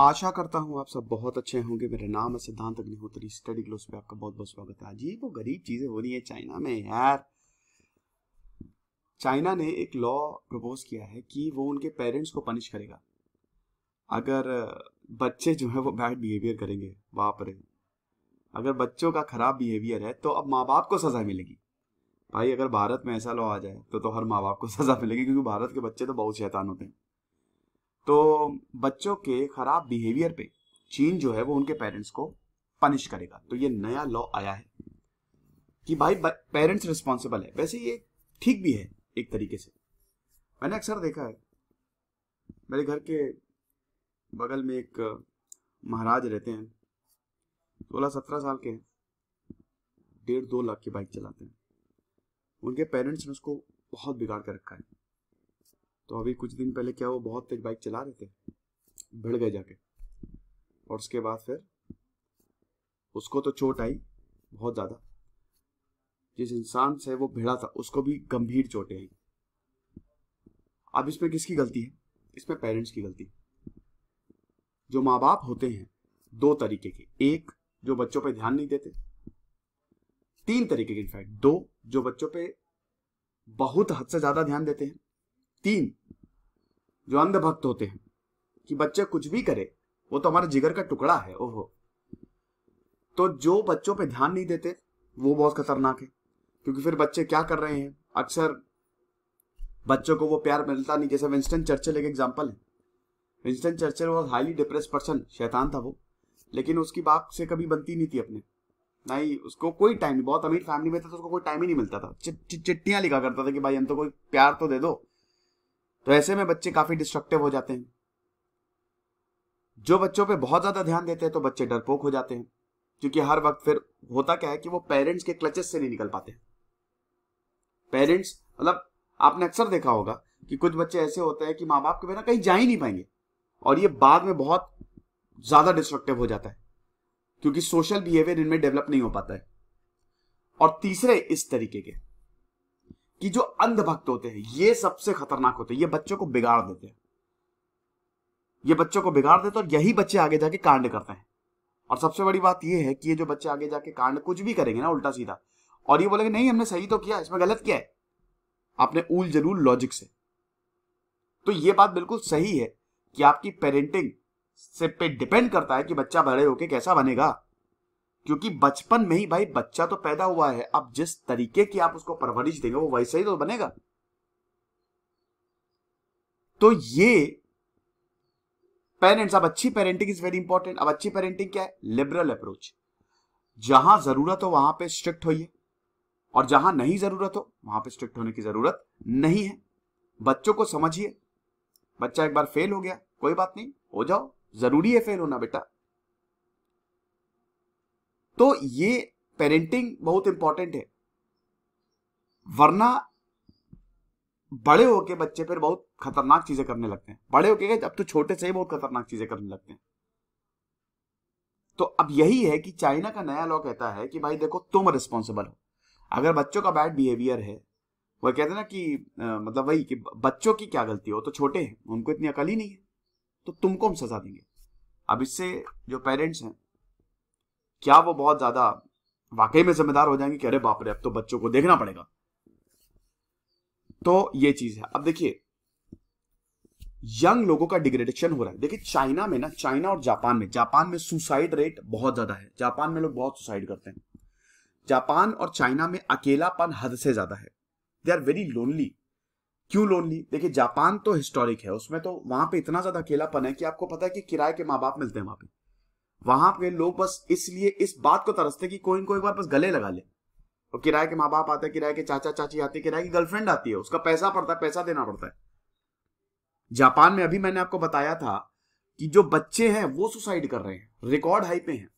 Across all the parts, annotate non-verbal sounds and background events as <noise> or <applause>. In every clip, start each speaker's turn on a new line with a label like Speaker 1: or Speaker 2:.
Speaker 1: आशा करता हूँ आप सब बहुत अच्छे होंगे मेरा नाम है सिद्धांत अग्निहोत्री स्टडी ग्लोस पे आपका बहुत बहुत स्वागत है अजीब वो गरीब चीज़ें हो रही है चाइना में यार चाइना ने एक लॉ प्रपोज किया है कि वो उनके पेरेंट्स को पनिश करेगा अगर बच्चे जो है वो बैड बिहेवियर करेंगे बाप रे अगर बच्चों का खराब बिहेवियर है तो अब माँ बाप को सज़ा मिलेगी भाई अगर भारत में ऐसा लॉ आ जाए तो तो हर माँ बाप को <laughs> सज़ा मिलेगी क्योंकि भारत के बच्चे तो बहुत शैतान होते हैं तो बच्चों के खराब बिहेवियर पे चीन जो है वो उनके पेरेंट्स को पनिश करेगा तो ये नया लॉ आया है कि भाई पेरेंट्स रिस्पॉन्सिबल है वैसे ये ठीक भी है एक तरीके से मैंने अक्सर देखा है मेरे घर के बगल में एक महाराज रहते हैं सोलह सत्रह साल के डेढ़ दो लाख की बाइक चलाते हैं उनके पेरेंट्स ने उसको बहुत बिगाड़ कर रखा है तो अभी कुछ दिन पहले क्या वो बहुत तेज बाइक चला रहे थे भिड़ गए जाके और उसके बाद फिर उसको तो चोट आई बहुत ज़्यादा जिस इंसान से वो भिड़ा था उसको भी गंभीर चोटें आई अब इसमें किसकी गलती है इसमें पेरेंट्स की गलती जो माँ बाप होते हैं दो तरीके के एक जो बच्चों पे ध्यान नहीं देते तीन तरीके के इनफैक्ट दो जो बच्चों पे बहुत हद से ज्यादा ध्यान देते हैं तीन जो अंधभक्त होते हैं कि बच्चे कुछ भी करे वो तो हमारा जिगर का टुकड़ा है ओहो तो जो बच्चों पे ध्यान नहीं देते वो बहुत खतरनाक है क्योंकि फिर बच्चे क्या कर रहे हैं अक्सर बच्चों को वो प्यार मिलता नहीं जैसे विंस्टन चर्चिल एक एग्जाम्पल है Winston Churchill was highly depress person शैतान था वो लेकिन उसकी बाप से कभी बनती नहीं थी अपने ना ही उसको कोई टाइम नहीं बहुत अमीर फैमिली में था तो उसको कोई टाइम ही नहीं मिलता था चिट्ठियां लिखा करता था कि भाई हम तो कोई प्यार तो दे दो तो ऐसे में बच्चे काफी डिस्ट्रक्टिव हो जाते हैं जो बच्चों पे बहुत ज्यादा ध्यान देते हैं तो बच्चे डरपोक हो जाते हैं क्योंकि हर वक्त फिर होता क्या है कि वो पेरेंट्स के क्लचेस से नहीं निकल पाते पेरेंट्स मतलब आपने अक्सर देखा होगा कि कुछ बच्चे ऐसे होते हैं कि माँ बाप के बिना कहीं जा ही नहीं पाएंगे और ये बाद में बहुत ज्यादा डिस्ट्रक्टिव हो जाता है क्योंकि सोशल बिहेवियर इनमें डेवलप नहीं हो पाता है और तीसरे इस तरीके के कि जो अंधभक्त होते हैं ये सबसे खतरनाक होते हैं ये बच्चों को बिगाड़ देते हैं ये बच्चों को बिगाड़ देते और यही बच्चे आगे जाके कांड करते हैं और सबसे बड़ी बात यह है कि ये जो बच्चे आगे जाके कांड कुछ भी करेंगे ना उल्टा सीधा और ये बोलेंगे नहीं हमने सही तो किया इसमें गलत किया है आपने उल जलूल लॉजिक से तो ये बात बिल्कुल सही है कि आपकी पेरेंटिंग से पे डिपेंड करता है कि बच्चा बड़े होके कैसा बनेगा क्योंकि बचपन में ही भाई बच्चा तो पैदा हुआ है अब जिस तरीके की आप उसको परवरिश देंगे वो वैसा ही तो बनेगा तो ये पेरेंट्स अब अच्छी पेरेंटिंग इज वेरी इंपॉर्टेंट अब अच्छी पेरेंटिंग क्या है लिबरल अप्रोच जहां जरूरत हो वहां पे स्ट्रिक्ट होइए और जहां नहीं जरूरत हो वहां पे स्ट्रिक्ट होने की जरूरत नहीं है बच्चों को समझिए बच्चा एक बार फेल हो गया कोई बात नहीं हो जाओ जरूरी है फेल होना बेटा तो ये पेरेंटिंग बहुत इंपॉर्टेंट है वरना बड़े होके बच्चे फिर बहुत खतरनाक चीजें करने लगते हैं बड़े होके अब तो छोटे से ही बहुत खतरनाक चीजें करने लगते हैं तो अब यही है कि चाइना का नया लॉ कहता है कि भाई देखो तुम रिस्पॉन्सिबल हो अगर बच्चों का बैड बिहेवियर है वह कहते हैं ना कि आ, मतलब वही कि बच्चों की क्या गलती हो तो छोटे हैं उनको इतनी अकल ही नहीं है तो तुमको हम सजा देंगे अब इससे जो पेरेंट्स हैं क्या वो बहुत ज्यादा वाकई में जिम्मेदार हो जाएंगे कि अरे बाप रे अब तो बच्चों को देखना पड़ेगा तो ये चीज है अब देखिए यंग लोगों का डिग्रेडेशन हो रहा है देखिए चाइना में ना चाइना और जापान में जापान में सुसाइड रेट बहुत ज्यादा है जापान में लोग बहुत सुसाइड करते हैं जापान और चाइना में अकेलापन हद से ज्यादा है दे आर वेरी लोनली क्यों लोनली देखिए जापान तो हिस्टोरिक है उसमें तो वहां पे इतना ज्यादा अकेलापन है कि आपको पता है कि किराए के माँ बाप मिलते हैं वहां पे वहां पे लोग बस इसलिए इस बात को तरसते कि कोई इनको एक बार बस गले लगा ले और किराए के माँ बाप आते हैं किराए के चाचा चाची आते हैं किराए की गर्लफ्रेंड आती है उसका पैसा पड़ता है पैसा देना पड़ता है जापान में अभी मैंने आपको बताया था कि जो बच्चे हैं वो सुसाइड कर रहे हैं रिकॉर्ड हाई पे हैं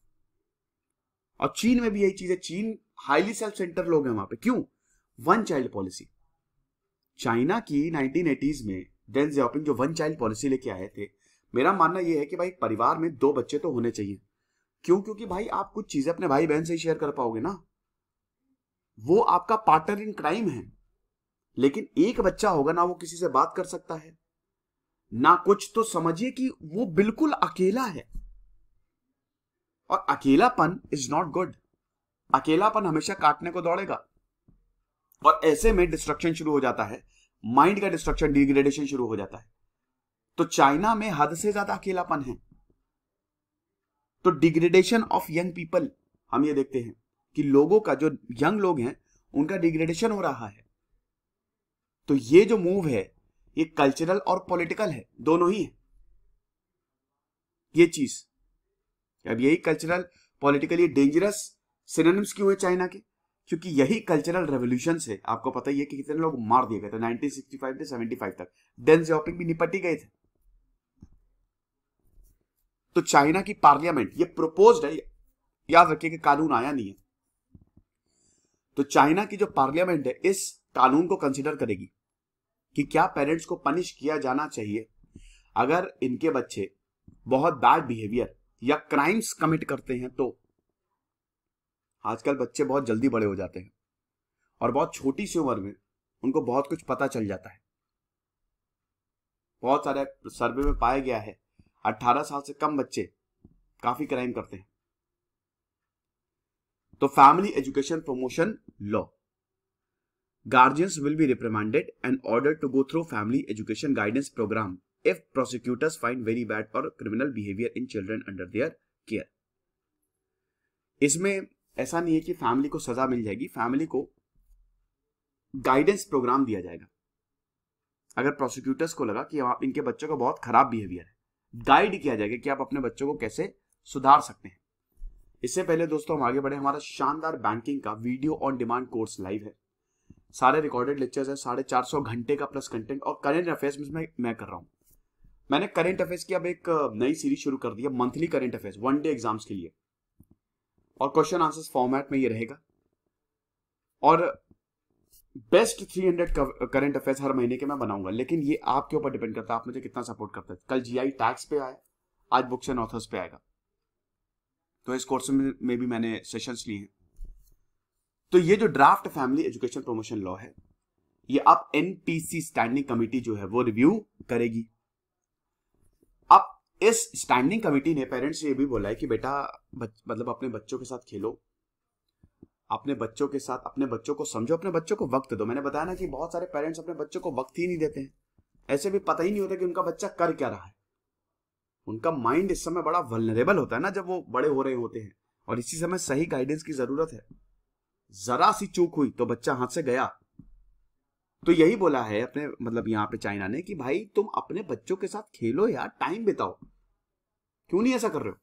Speaker 1: और चीन में भी यही चीज है चीन हाईली सेल्फ सेंटर लोग हैं वहां पे क्यों वन चाइल्ड पॉलिसी चाइना की नाइनटीन में डेन जियाओपिंग जो वन चाइल्ड पॉलिसी लेके आए थे मेरा मानना यह है कि भाई परिवार में दो बच्चे तो होने चाहिए क्यों क्योंकि भाई आप कुछ चीजें अपने भाई बहन से ही शेयर कर पाओगे ना वो आपका पार्टनर इन क्राइम है लेकिन एक बच्चा होगा ना वो किसी से बात कर सकता है ना कुछ तो समझिए कि वो बिल्कुल अकेला है और अकेलापन इज नॉट गुड अकेलापन हमेशा काटने को दौड़ेगा और ऐसे में डिस्ट्रक्शन शुरू हो जाता है माइंड का डिस्ट्रक्शन डिग्रेडेशन शुरू हो जाता है तो चाइना में हद से ज्यादा अकेलापन है तो डिग्रेडेशन ऑफ यंग पीपल हम ये देखते हैं कि लोगों का जो यंग लोग हैं उनका डिग्रेडेशन हो रहा है तो ये जो मूव है ये कल्चरल और पॉलिटिकल है दोनों ही है ये चीज अब यही कल्चरल पॉलिटिकली डेंजरस सिनोनिम्स क्यों है चाइना के क्योंकि यही कल्चरल रेवोल्यूशन है आपको पता ही है कि कितने लोग मार दिए गए थे 1965 से 75 तक डेन जॉपिंग भी निपट ही गए थे तो चाइना की पार्लियामेंट ये प्रोपोज है याद रखिए कि कानून आया नहीं है तो चाइना की जो पार्लियामेंट है इस कानून को कंसिडर करेगी कि क्या पेरेंट्स को पनिश किया जाना चाहिए अगर इनके बच्चे बहुत बैड बिहेवियर या क्राइम्स कमिट करते हैं तो आजकल बच्चे बहुत जल्दी बड़े हो जाते हैं और बहुत छोटी सी उम्र में उनको बहुत कुछ पता चल जाता है बहुत सारे सर्वे में पाया गया है अट्ठारह साल से कम बच्चे काफी क्राइम करते हैं तो family education promotion law guardians will be reprimanded and order to go through family education guidance programme if prosecutors find very bad और criminal behaviour in children under their care इसमें ऐसा नहीं है कि फैमिली को सजा मिल जाएगी फैमिली को गाइडेंस प्रोग्राम दिया जाएगा अगर प्रोसिक्यूटर्स को लगा कि इनके बच्चों का बहुत खराब बिहेवियर है गाइड किया जाएगा कि आप अपने बच्चों को कैसे सुधार सकते हैं इससे पहले दोस्तों हम आगे बढ़े हमारा शानदार बैंकिंग का video on demand course live है सारे रिकॉर्डेड लेक्चर्स है साढ़े चार सौ घंटे का प्लस कंटेंट और करेंट अफेयर्स में मैं कर रहा हूँ मैंने करेंट अफेयर्स की अब एक नई सीरीज शुरू कर दी है monthly current affairs one day exams के लिए और क्वेश्चन आंसर्स फॉर्मेट में ये रहेगा और बेस्ट 300 करेंट अफेयर्स हर महीने के मैं बनाऊंगा लेकिन ये आपके ऊपर डिपेंड करता है आप मुझे कितना सपोर्ट करते हैं कल जीआई टैक्स पे आए आज बुक्स एंड ऑथर्स पे आएगा तो इस कोर्स में, में भी मैंने सेशंस लिए हैं तो ये जो draft family education promotion law है ये अब एनपीसी स्टैंडिंग कमिटी जो है वो रिव्यू करेगी अब इस स्टैंडिंग कमिटी ने पेरेंट्स ये भी बोला है कि बेटा मतलब अपने बच्चों के साथ खेलो अपने बच्चों के साथ अपने बच्चों को समझो अपने बच्चों को वक्त दो मैंने बताया ना कि बहुत सारे पेरेंट्स अपने बच्चों को वक्त ही नहीं देते हैं ऐसे भी पता ही नहीं होता कि उनका बच्चा कर क्या रहा है उनका माइंड इस समय बड़ा वलनरेबल होता है ना जब वो बड़े हो रहे होते हैं और इसी समय सही गाइडेंस की जरूरत है जरा सी चूक हुई तो बच्चा हाथ से गया तो यही बोला है अपने मतलब यहाँ पे चाइना ने कि भाई तुम अपने बच्चों के साथ खेलो यार टाइम बिताओ क्यों नहीं ऐसा कर रहे हो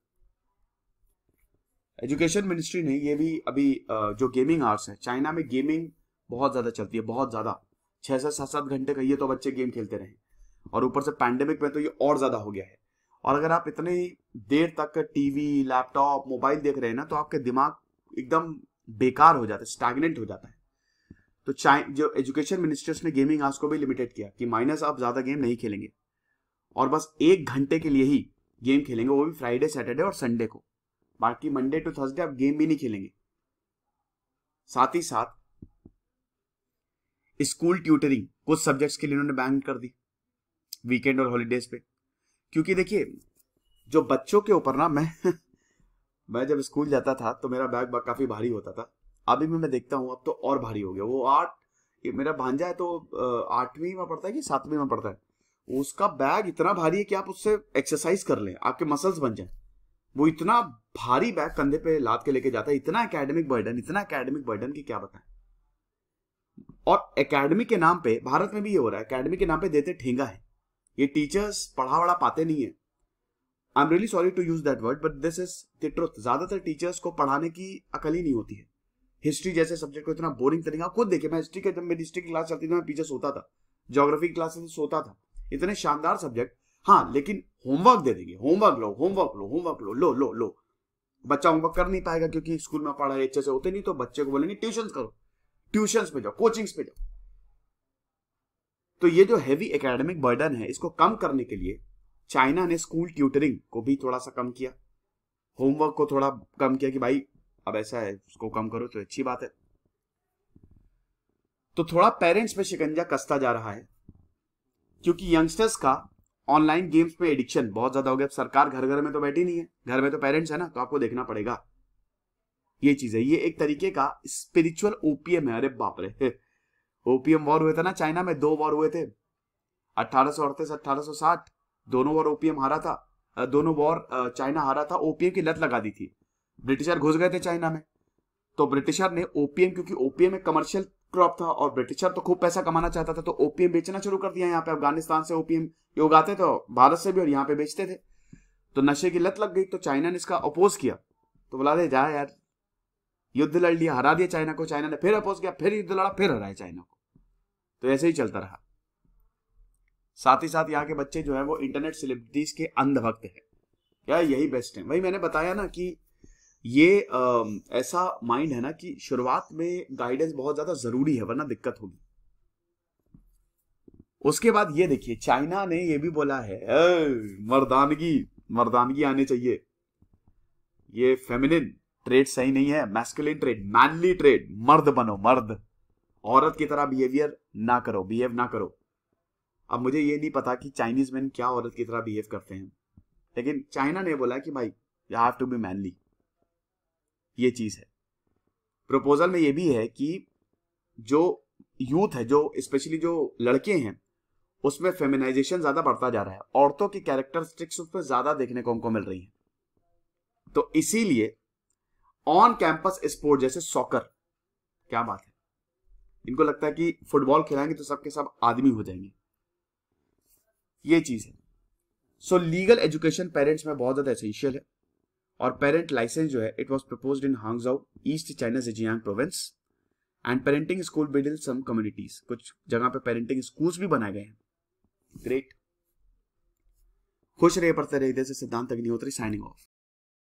Speaker 1: एजुकेशन मिनिस्ट्री ने ये भी अभी जो गेमिंग आवर्स है चाइना में गेमिंग बहुत ज़्यादा चलती है बहुत ज़्यादा छह से सात सात घंटे कहिए तो बच्चे गेम खेलते रहे और ऊपर से पैंडेमिक में तो ये और ज़्यादा हो गया है और अगर आप इतने देर तक टीवी लैपटॉप मोबाइल देख रहे हैं ना तो आपके दिमाग एकदम बेकार हो जाता है स्टैगनेंट हो जाता है तो चाइ जो एजुकेशन मिनिस्टर्स ने गेमिंग आज को भी लिमिटेड किया कि माइनस आप ज़्यादा गेम नहीं खेलेंगे और बस एक घंटे के लिए ही गेम खेलेंगे वो भी फ्राइडे सैटरडे और संडे को बाकी मंडे टू थर्सडे आप गेम भी नहीं खेलेंगे साथ ही साथ स्कूल ट्यूटरिंग कुछ सब्जेक्ट्स के लिए उन्होंने बैन कर दी वीकेंड और हॉलीडेज पे क्योंकि देखिए जो बच्चों के ऊपर ना मैं <laughs> मैं जब स्कूल जाता था तो मेरा बैग काफी भारी होता था अभी भी मैं देखता हूँ अब तो और भारी हो गया वो आठ मेरा भांजा है तो आठवीं में पढ़ता है कि सातवीं में पढ़ता है उसका बैग इतना भारी है कि आप उससे एक्सरसाइज कर लें आपके मसल्स बन जाए वो इतना भारी बैग कंधे पे लाद के लेके जाता है इतना एकेडमिक बर्डन इतना एकेडमिक बर्डन की क्या बताएं और एकेडमी के नाम पे भारत में भी ये हो रहा है एकेडमी के नाम पे देते ठेंगा है ये टीचर्स पढ़ा वढ़ा पाते नहीं है I am really sorry to use that word but this is the truth ज्यादातर टीचर्स को पढ़ाने की अकल ही नहीं होती है हिस्ट्री जैसे सब्जेक्ट को इतना बोरिंग तरीका तो खुद देखिए मैं हिस्ट्री के जब मेरी हिस्ट्री की क्लास चलती थी मैं पीछे सोता था जोग्राफी की क्लास सोता था इतने शानदार सब्जेक्ट हाँ लेकिन होमवर्क दे देंगे होमवर्क लो होमवर्क लो होमवर्क लो लो लो लो बच्चा होमवर्क कर नहीं पाएगा क्योंकि स्कूल में पढ़ाई अच्छे से होते नहीं तो बच्चे को बोलेंगे ट्यूशन करो ट्यूशन पे जाओ कोचिंग्स पे जाओ तो ये जो हैवी एकेडमिक बर्डन है इसको कम करने के लिए चाइना ने स्कूल ट्यूटरिंग को भी थोड़ा सा कम किया होमवर्क को थोड़ा कम किया कि भाई अब ऐसा है उसको कम करो तो अच्छी बात है तो थोड़ा पेरेंट्स पे शिकंजा कसता जा रहा है क्योंकि यंगस्टर्स का ऑनलाइन गेम्स पे एडिक्शन बहुत ज्यादा हो गया सरकार घर घर में तो बैठी नहीं है घर में तो पेरेंट्स है ना तो आपको देखना पड़ेगा ये चीज है ये एक तरीके का स्पिरिचुअल ओपीएम है अरे बाप रे ओपीएम वॉर हुए थे ना चाइना में दो वॉर हुए थे अट्ठारह सौ दोनों वॉर ओपीएम हारा था दोनों वॉर चाइना हारा था ओपीएम की लत लगा दी थी ब्रिटिशर घुस गए थे चाइना में तो ब्रिटिशर ने ओपीएम क्योंकि ओपीएम एक कमर्शियल क्रॉप था और ब्रिटिशर तो खूब पैसा कमाना चाहता था तो ओपीएम बेचना शुरू कर दिया यहाँ पे अफगानिस्तान से ओपीएम ये उगाते थे भारत से भी और यहाँ पे बेचते थे तो नशे की लत लग गई तो चाइना ने इसका अपोज किया तो बोला दे जा यार युद्ध लड़ लिया हरा दिया चाइना को चाइना ने फिर अपोज किया फिर युद्ध लड़ा फिर हराया चाइना को तो ऐसे ही चलता रहा साथ ही साथ यहाँ के बच्चे जो है वो इंटरनेट सेलिब्रिटीज के अंधभक्त है यार यही बेस्ट है वही मैंने बताया ना कि ये आ, ऐसा माइंड है ना कि शुरुआत में गाइडेंस बहुत ज्यादा जरूरी है वरना दिक्कत होगी उसके बाद ये देखिए चाइना ने ये भी बोला है मर्दानगी मर्दानगी आने चाहिए ये फेमिनिन ट्रेड सही नहीं है मैस्कुलिन ट्रेड मैनली ट्रेड मर्द बनो मर्द औरत की तरह बिहेवियर ना करो बिहेव ना करो अब मुझे ये नहीं पता कि चाइनीज मैन क्या औरत की तरह बिहेव करते हैं लेकिन चाइना ने बोला कि भाई you have to be manly ये चीज़ है प्रपोजल में ये भी है कि जो यूथ है जो स्पेशली जो लड़के हैं उसमें फेमिनाइजेशन ज़्यादा बढ़ता जा रहा है औरतों की कैरेक्टरिस्टिक्स उस पर ज़्यादा देखने को हमको मिल रही है तो इसीलिए ऑन कैंपस स्पोर्ट जैसे सॉकर क्या बात है इनको लगता है कि फुटबॉल खिलाएंगे तो सबके सब आदमी हो जाएंगे ये चीज है सो लीगल एजुकेशन पेरेंट्स में बहुत ज्यादा एसेंशियल है और पेरेंट लाइसेंस जो है it was propose in Hangzhou east China Zhejiang province and parenting school build some communities कुछ जगह पे पेरेंटिंग स्कूल्स भी बनाए गए हैं ग्रेट खुश रहे पढ़ते रहे इधर से सिद्धांत अग्निहोत्री साइनिंग ऑफ